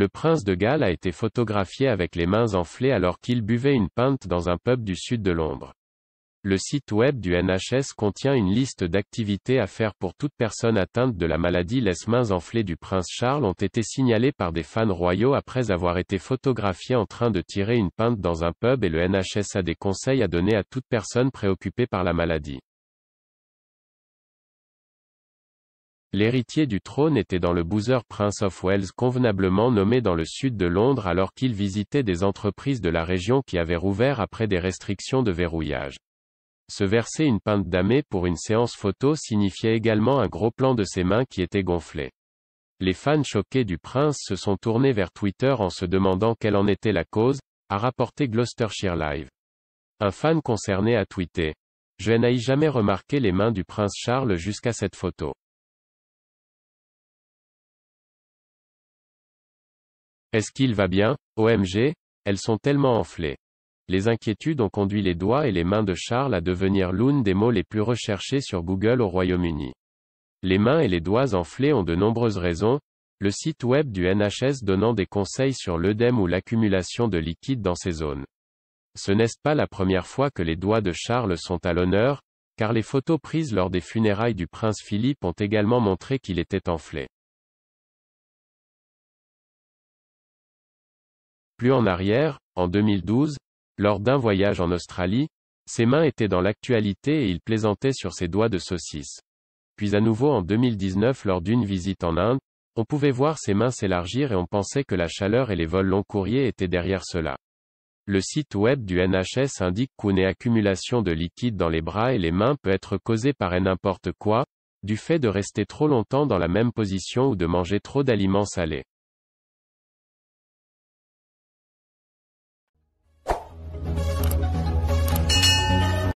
Le prince de Galles a été photographié avec les mains enflées alors qu'il buvait une pinte dans un pub du sud de Londres. Le site web du NHS contient une liste d'activités à faire pour toute personne atteinte de la maladie. Les mains enflées du prince Charles ont été signalées par des fans royaux après avoir été photographiés en train de tirer une pinte dans un pub et le NHS a des conseils à donner à toute personne préoccupée par la maladie. L'héritier du trône était dans le Boozer Prince of Wales convenablement nommé dans le sud de Londres alors qu'il visitait des entreprises de la région qui avaient rouvert après des restrictions de verrouillage. Se verser une pinte damée pour une séance photo signifiait également un gros plan de ses mains qui étaient gonflées. Les fans choqués du prince se sont tournés vers Twitter en se demandant quelle en était la cause, a rapporté Gloucestershire Live. Un fan concerné a tweeté. Je n'ai jamais remarqué les mains du prince Charles jusqu'à cette photo. Est-ce qu'il va bien OMG, elles sont tellement enflées. Les inquiétudes ont conduit les doigts et les mains de Charles à devenir l'une des mots les plus recherchés sur Google au Royaume-Uni. Les mains et les doigts enflés ont de nombreuses raisons, le site web du NHS donnant des conseils sur l'œdème ou l'accumulation de liquide dans ces zones. Ce n'est pas la première fois que les doigts de Charles sont à l'honneur, car les photos prises lors des funérailles du prince Philippe ont également montré qu'il était enflé. Plus en arrière, en 2012, lors d'un voyage en Australie, ses mains étaient dans l'actualité et il plaisantait sur ses doigts de saucisse. Puis à nouveau en 2019 lors d'une visite en Inde, on pouvait voir ses mains s'élargir et on pensait que la chaleur et les vols long courriers étaient derrière cela. Le site web du NHS indique qu'une accumulation de liquide dans les bras et les mains peut être causée par n'importe quoi, du fait de rester trop longtemps dans la même position ou de manger trop d'aliments salés.